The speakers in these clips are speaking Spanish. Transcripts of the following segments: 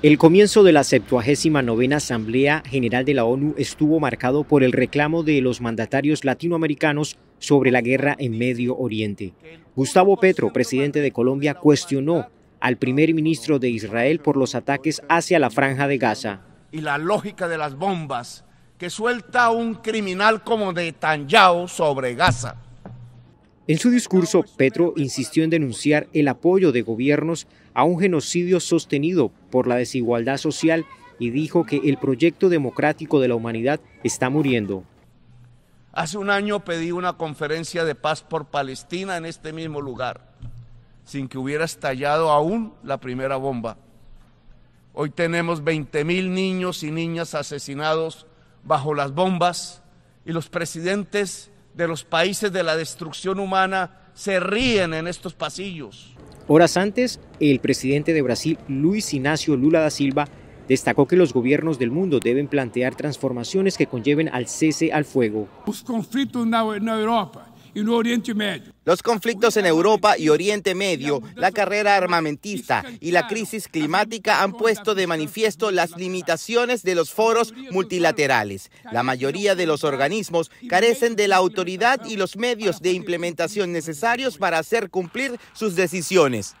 El comienzo de la 79 Asamblea General de la ONU estuvo marcado por el reclamo de los mandatarios latinoamericanos sobre la guerra en Medio Oriente. Gustavo Petro, presidente de Colombia, cuestionó al primer ministro de Israel por los ataques hacia la franja de Gaza. Y la lógica de las bombas que suelta un criminal como de Netanyahu sobre Gaza. En su discurso, Petro insistió en denunciar el apoyo de gobiernos a un genocidio sostenido por la desigualdad social y dijo que el proyecto democrático de la humanidad está muriendo. Hace un año pedí una conferencia de paz por Palestina en este mismo lugar, sin que hubiera estallado aún la primera bomba. Hoy tenemos 20.000 niños y niñas asesinados bajo las bombas y los presidentes de los países de la destrucción humana se ríen en estos pasillos. Horas antes, el presidente de Brasil, Luis Ignacio Lula da Silva, destacó que los gobiernos del mundo deben plantear transformaciones que conlleven al cese al fuego. Los conflictos en Europa los conflictos en Europa y Oriente Medio, la carrera armamentista y la crisis climática han puesto de manifiesto las limitaciones de los foros multilaterales. La mayoría de los organismos carecen de la autoridad y los medios de implementación necesarios para hacer cumplir sus decisiones.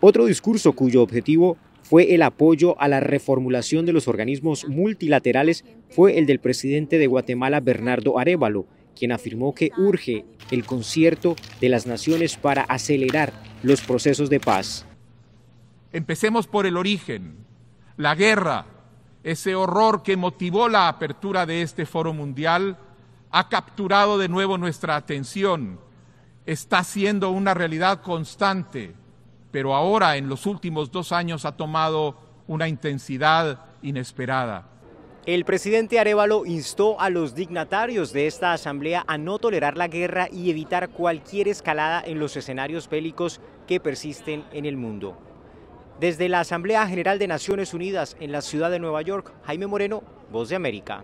Otro discurso cuyo objetivo fue el apoyo a la reformulación de los organismos multilaterales fue el del presidente de Guatemala, Bernardo Arevalo, quien afirmó que urge el concierto de las naciones para acelerar los procesos de paz. Empecemos por el origen, la guerra, ese horror que motivó la apertura de este foro mundial, ha capturado de nuevo nuestra atención, está siendo una realidad constante, pero ahora en los últimos dos años ha tomado una intensidad inesperada. El presidente Arevalo instó a los dignatarios de esta asamblea a no tolerar la guerra y evitar cualquier escalada en los escenarios bélicos que persisten en el mundo. Desde la Asamblea General de Naciones Unidas en la ciudad de Nueva York, Jaime Moreno, Voz de América.